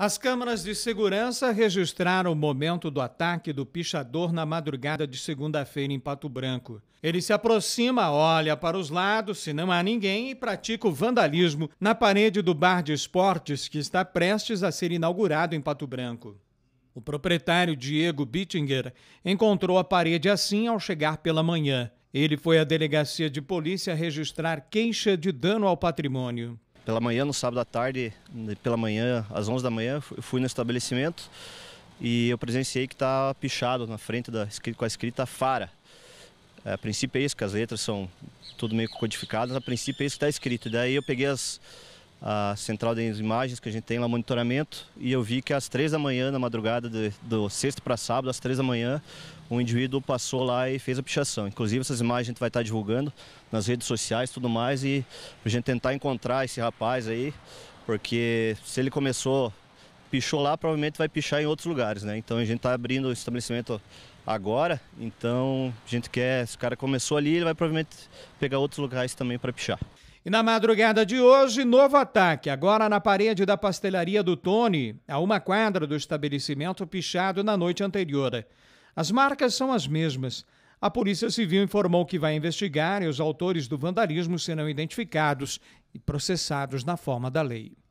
As câmaras de segurança registraram o momento do ataque do pichador na madrugada de segunda-feira em Pato Branco. Ele se aproxima, olha para os lados, se não há ninguém, e pratica o vandalismo na parede do bar de esportes que está prestes a ser inaugurado em Pato Branco. O proprietário Diego Bittinger encontrou a parede assim ao chegar pela manhã. Ele foi à delegacia de polícia registrar queixa de dano ao patrimônio pela manhã, no sábado à tarde, pela manhã, às 11 da manhã, eu fui no estabelecimento e eu presenciei que está pichado na frente da, com a escrita Fara. A princípio é isso, que as letras são tudo meio codificadas, a princípio é isso que está escrito. Daí eu peguei as, a central de imagens que a gente tem lá, monitoramento, e eu vi que às três da manhã, na madrugada de, do sexto para sábado, às três da manhã, um indivíduo passou lá e fez a pichação. Inclusive essas imagens a gente vai estar tá divulgando nas redes sociais e tudo mais, e a gente tentar encontrar esse rapaz aí, porque se ele começou, pichou lá, provavelmente vai pichar em outros lugares, né? Então a gente está abrindo o estabelecimento agora, então a gente quer, se o cara começou ali, ele vai provavelmente pegar outros lugares também para pichar. E na madrugada de hoje, novo ataque, agora na parede da pastelaria do Tony, a uma quadra do estabelecimento pichado na noite anterior. As marcas são as mesmas. A Polícia Civil informou que vai investigar e os autores do vandalismo serão identificados e processados na forma da lei.